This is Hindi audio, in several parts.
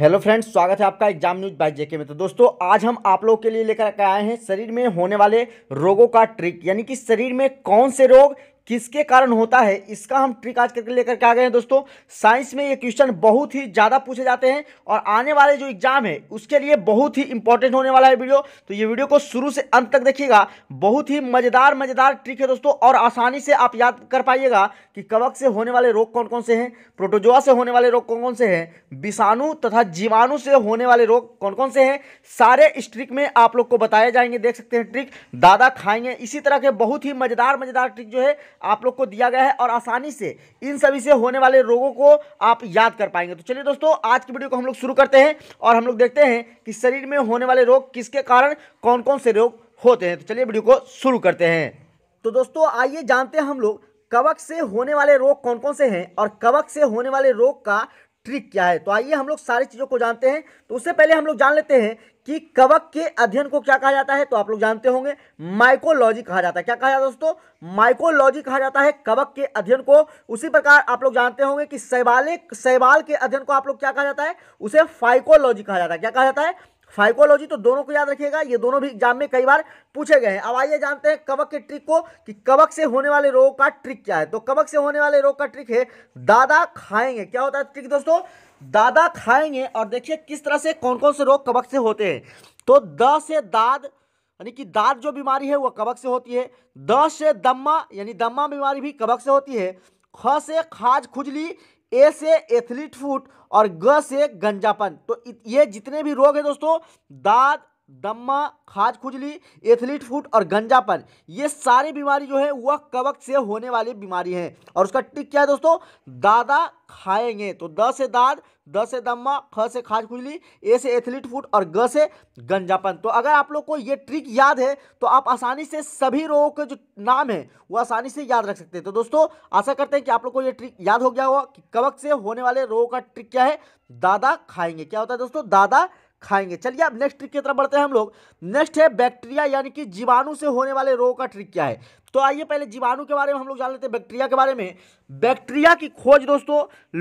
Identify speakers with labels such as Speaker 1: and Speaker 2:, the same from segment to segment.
Speaker 1: हेलो फ्रेंड्स स्वागत है आपका एग्जाम न्यूज बाई जेके में तो दोस्तों आज हम आप लोगों के लिए लेकर आए हैं शरीर में होने वाले रोगों का ट्रिक यानी कि शरीर में कौन से रोग किसके कारण होता है इसका हम ट्रिक आज करके लेकर के आ गए हैं दोस्तों साइंस में ये क्वेश्चन बहुत ही ज़्यादा पूछे जाते हैं और आने वाले जो एग्जाम है उसके लिए बहुत ही इंपॉर्टेंट होने वाला है वीडियो तो ये वीडियो को शुरू से अंत तक देखिएगा बहुत ही मज़ेदार मज़ेदार ट्रिक है दोस्तों और आसानी से आप याद कर पाइएगा कि कवक से होने वाले रोग कौन कौन से हैं प्रोटोजोआ से होने वाले रोग कौन कौन से हैं विषाणु तथा जीवाणु से होने वाले रोग कौन कौन से हैं सारे इस ट्रिक में आप लोग को बताए जाएंगे देख सकते हैं ट्रिक दादा खाएंगे इसी तरह के बहुत ही मज़ेदार मज़ेदार ट्रिक जो है आप लोग को दिया गया है और आसानी से इन सभी से होने वाले रोगों को आप याद कर पाएंगे तो चलिए दोस्तों आज की वीडियो को हम लोग शुरू करते हैं और हम लोग देखते हैं कि शरीर में होने वाले रोग किसके कारण कौन कौन से रोग होते हैं तो चलिए वीडियो को शुरू करते हैं तो दोस्तों आइए जानते हैं हम लोग कवक से होने वाले रोग कौन कौन से हैं और कवक से होने वाले रोग का ट्रिक क्या है तो आइए हम लोग सारी चीज़ों को जानते हैं तो उससे पहले हम लोग जान लेते हैं कि कवक के अध्ययन को क्या कहा जाता है तो आप लोग जानते होंगे माइकोलॉजी कहा जाता है क्या कहा जाता है दोस्तों माइकोलॉजी कहा जाता है कवक के अध्ययन को उसी प्रकार आप लोग जानते होंगे कि सैबाले सैबाल के अध्ययन को आप लोग क्या कहा जाता है उसे फाइकोलॉजी कहा जाता है क्या कहा जाता है फाइकोलॉजी तो दोनों को याद रखिएगा ये दोनों भी एग्जाम में कई बार पूछे गए हैं अब आइए जानते हैं कवक के ट्रिक को कि कवक से होने वाले रोग का ट्रिक क्या है तो कवक से होने वाले रोग का ट्रिक है दादा खाएंगे क्या होता है ट्रिक दोस्तों दादा खाएंगे और देखिए किस तरह से कौन कौन से रोग कवक से होते हैं तो द से दाद यानी कि दाद जो बीमारी है वह कवक से होती है द से दम्मा यानी दम्मा बीमारी भी कवक से होती है ख से खाज खुजली ए से एथलीट फुट और ग से गंजापन तो ये जितने भी रोग हैं दोस्तों दाद दम्मा खाज खुजली एथलीट फूट और गंजापन ये सारी बीमारी जो है वह कवक से होने वाली बीमारी है और उसका टिक क्या है दोस्तों दादा खाएंगे तो द से दाद द से दम्मा ख से खाज खुजली ए से एथलीट फूड और ग से गंजापन तो अगर आप लोग को ये ट्रिक याद है तो आप आसानी से सभी रोगों के जो नाम है वो आसानी से याद रख सकते हैं तो दोस्तों आशा करते हैं कि आप लोग को ये ट्रिक याद हो गया होगा कि कवक से होने वाले रोगों का ट्रिक क्या है दादा खाएंगे क्या होता है दोस्तों दादा खाएंगे चलिए अब नेक्स्ट ट्रिक की तरफ बढ़ते हैं हम लोग नेक्स्ट है बैक्टीरिया यानी कि जीवाणु से होने वाले रोग का ट्रिक क्या है तो आइए पहले जीवाणु के बारे में हम लोग जान लेते हैं बैक्टीरिया के बारे में बैक्टीरिया की खोज दोस्तों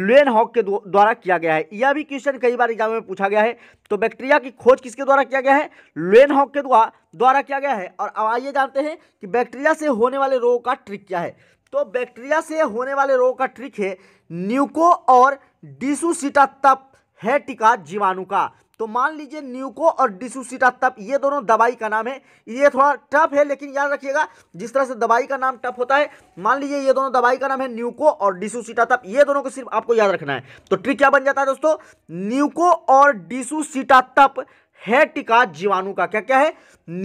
Speaker 1: लेन हॉक के द्वारा किया गया है यह भी क्वेश्चन कई बार एग्जाम में पूछा गया है तो बैक्टीरिया की खोज किसके द्वारा किया गया है लेन हॉक के द्वारा किया गया है और अब आइए जानते हैं कि बैक्टीरिया से होने वाले रोग का ट्रिक क्या है तो बैक्टीरिया से होने वाले रोग का ट्रिक है न्यूको और डिसूसिटा तप है टीका जीवाणु का तो मान लीजिए न्यूको और डिसूसिटा ये दोनों दवाई का नाम है ये थोड़ा टफ है लेकिन याद रखिएगा जिस तरह से दवाई का नाम टफ होता है मान लीजिए ये दोनों दवाई का नाम है न्यूको और डिसुसिटा तप ये दोनों को सिर्फ आपको याद रखना है तो ट्रिक क्या बन जाता है दोस्तों न्यूको और डिसुसिटा तप है टीका जीवाणु का क्या क्या है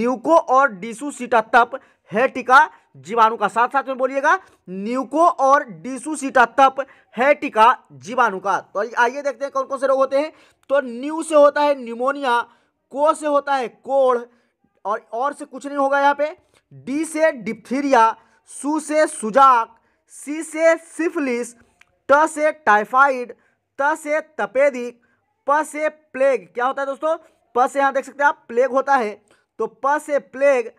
Speaker 1: न्यूको और डिसूसिटा तप है टीका जीवाणु का साथ साथ में बोलिएगा न्यूको और डिसूसीटा तप हैटिका जीवाणु का तो आइए देखते हैं कौन कौन से रोग होते हैं तो न्यू से होता है न्यूमोनिया को से होता है कोढ़ और और से कुछ नहीं होगा यहाँ पे डी से डिप्थीरिया सु से सुजाक सी से सिफलिस ट से टाइफाइड त से तपेदिक प से प्लेग क्या होता है दोस्तों प से यहाँ देख सकते हैं आप प्लेग होता है तो प से प्लेग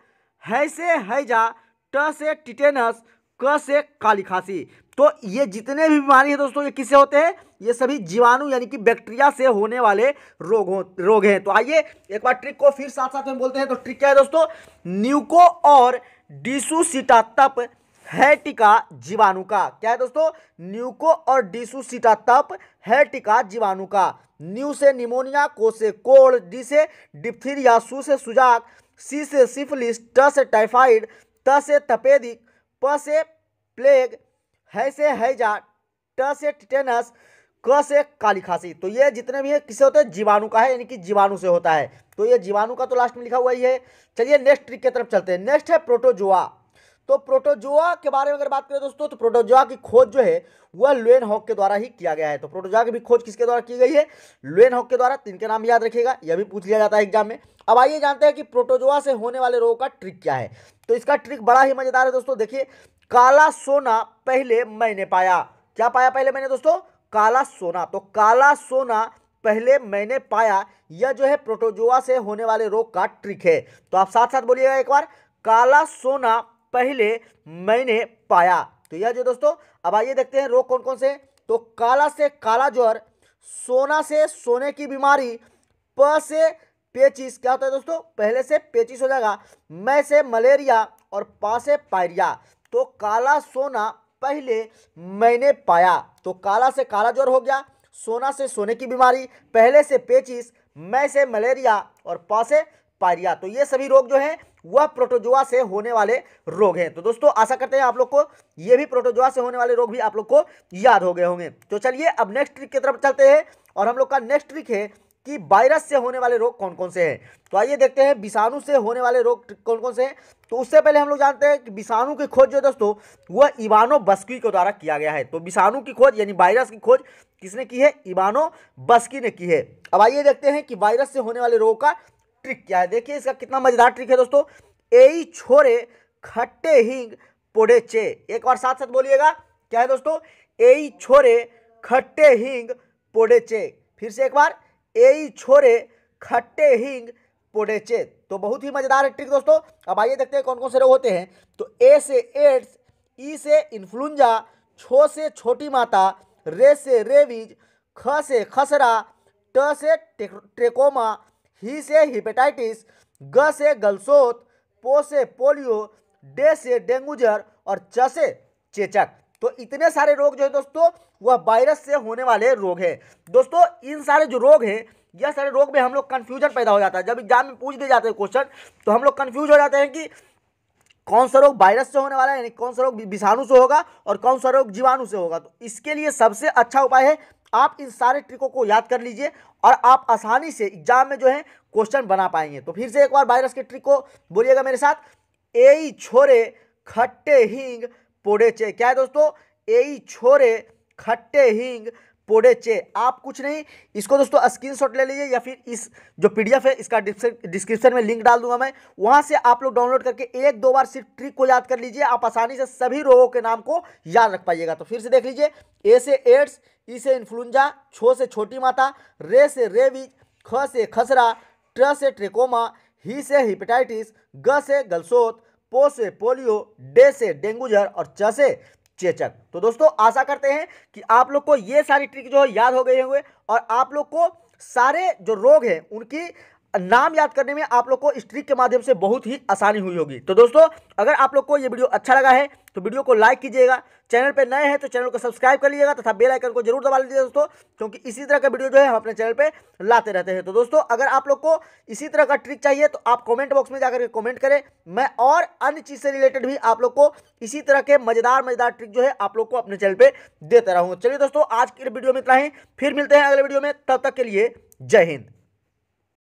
Speaker 1: है से हैजा ट से टिटेनस क से काली खांसी तो ये जितने भी बीमारी है दोस्तों ये किससे होते हैं ये सभी जीवाणु यानी कि बैक्टीरिया से होने वाले रोग हो रोग हैं तो आइए एक बार ट्रिक को फिर साथ साथ में बोलते हैं तो ट्रिक क्या है दोस्तों न्यूको और डिसुसिटा तप है टीका जीवाणु का क्या है दोस्तों न्यूको और डिसुसिटा तप है टीका जीवाणु का न्यू से निमोनिया को से कोल्ड डी से डिप्थीरिया सु से सुजाक सी से सिफिलिस ट से टाइफाइड से तपेदिक प से प्लेग है से हैजा ट से टिटेनस क से काली खांसी तो ये जितने भी है किससे होते हैं जीवाणु का है यानी कि जीवाणु से होता है तो ये जीवाणु का तो लास्ट में लिखा हुआ ही है चलिए नेक्स्ट ट्रिक की तरफ चलते हैं नेक्स्ट है प्रोटोजोआ तो प्रोटोजोआ के बारे में अगर बात करें दोस्तों तो प्रोटोजोआ की खोज जो है वह लुएन हॉक के द्वारा ही किया गया है तो प्रोटोजोआ की भी खोज किसके द्वारा की गई है लुएन हॉक के द्वारा तीन के नाम याद रखेगा यह भी पूछ लिया जाता है एग्जाम में अब आइए जानते हैं कि प्रोटोजोआ से होने वाले रोग का ट्रिक क्या है तो इसका ट्रिक बड़ा ही मजेदार है दोस्तों देखिए काला सोना पहले मैंने पाया क्या पाया पहले मैंने दोस्तों काला सोना तो काला सोना पहले मैंने पाया यह जो है प्रोटोजोआ से होने वाले रोग का ट्रिक है तो आप साथ साथ बोलिएगा एक बार काला सोना पहले मैंने पाया तो यह जो दोस्तों अब आइए देखते हैं रोग कौन कौन से तो काला से काला ज्वर सोना से सोने की बीमारी प से पेचिस क्या होता है दोस्तों पहले से पेचिस हो जाएगा मैं से मलेरिया और पा से पायरिया तो काला सोना पहले मैंने पाया तो काला से काला ज्वर हो गया सोना से सोने की बीमारी पहले से पेचिस मैं से मलेरिया और पा से पायरिया तो ये सभी रोग जो है वह प्रोटोजोआ से होने वाले रोग हैं तो दोस्तों आशा करते हैं आप लोग को ये भी प्रोटोजोआ से होने वाले रोग भी आप लोग को याद हो गए होंगे तो चलिए अब नेक्स्ट ट्रिक की तरफ चलते हैं और हम लोग का नेक्स्ट ट्रिक है कि वायरस से होने वाले रोग कौन कौन से हैं तो आइए देखते हैं विषाणु से होने वाले रोग कौन कौन से हैं तो उससे पहले हम लोग जानते हैं कि विषाणु की खोज जो दोस्तों वह इवानो बस्की के द्वारा किया गया है तो विषाणु की खोज यानी वायरस की खोज किसने की है इवानो बस्की ने की है अब आइए देखते हैं कि वायरस से होने वाले रोग का ट्रिक क्या है देखिए इसका कितना मजेदार ट्रिक है दोस्तों ए छोरे खट्टे हिंग पोडे चे एक बार साथ साथ बोलिएगा क्या है दोस्तों ए छोरे खट्टे हिंग पोडेचे फिर से एक बार ए छोरे खट्टे हिंग चे तो बहुत ही मजेदार है ट्रिक दोस्तों अब आइए देखते हैं कौन कौन से रोग होते हैं तो ए से एड्स ई e से इन्फ्लुंजा छो से छोटी माता रे से रेविज ख से खसरा ट से ट्रेकोमा ही से हिपेटाइटिस ग से गलसोत पो से पोलियो डे से डेंगूजर और च से चेचक तो इतने सारे रोग जो है दोस्तों वह वायरस से होने वाले रोग है दोस्तों इन सारे जो रोग हैं यह सारे रोग में हम लोग कन्फ्यूजन पैदा हो जाता है जब एग्जाम में पूछ दिए जाते हैं क्वेश्चन तो हम लोग कन्फ्यूज हो जाते हैं कि कौन सा रोग वायरस से होने वाला है यानी कौन सा रोग विषाणु से होगा और कौन सा रोग जीवाणु से होगा तो इसके लिए सबसे अच्छा उपाय है आप इन सारे ट्रिकों को याद कर लीजिए और आप आसानी से एग्जाम में जो है क्वेश्चन बना पाएंगे तो फिर से एक बार वायरस के ट्रिक को बोलिएगा मेरे साथ ए छोरे खट्टे हींग पोड़े चे क्या है दोस्तों ए छोरे खट्टे हींग पोडेचे आप कुछ नहीं इसको दोस्तों शॉट ले लीजिए या फिर इस जो पी है इसका डिस्क्रिप्शन में लिंक डाल दूंगा मैं वहां से आप लोग डाउनलोड करके एक दो बार सिर्फ ट्रिक को याद कर लीजिए आप आसानी से सभी रोगों के नाम को याद रख पाइएगा तो फिर से देख लीजिए ए से एड्स ई e से इन्फ्लुंजा छो से छोटी माता रे से रेबीज ख से खसरा ट्र से ट्रेकोमा ही से हिपेटाइटिस ग से गलसोत पो से पोलियो डे से डेंगूजर और च से चेचक तो दोस्तों आशा करते हैं कि आप लोग को ये सारी ट्रिक जो है याद हो गए होंगे और आप लोग को सारे जो रोग हैं उनकी नाम याद करने में आप लोग को स्ट्रिक के माध्यम से बहुत ही आसानी हुई होगी तो दोस्तों अगर आप लोग को ये वीडियो अच्छा लगा है तो वीडियो को लाइक कीजिएगा चैनल पर नए हैं तो चैनल को सब्सक्राइब कर लीजिएगा तथा बेल आइकन को जरूर दबा लीजिएगा दोस्तों क्योंकि इसी तरह का वीडियो जो है हम अपने चैनल पर लाते रहते हैं तो दोस्तों अगर आप लोग को इसी तरह का ट्रिक चाहिए तो आप कॉमेंट बॉक्स में जाकर के कॉमेंट करें मैं और अन्य चीज़ से रिलेटेड भी आप लोग को इसी तरह के मज़ेदार मज़ेदार ट्रिक जो है आप लोग को अपने चैनल पर देता रहूँगा चलिए दोस्तों आज की वीडियो में इतना ही फिर मिलते हैं अगले वीडियो में तब तक के लिए जय हिंद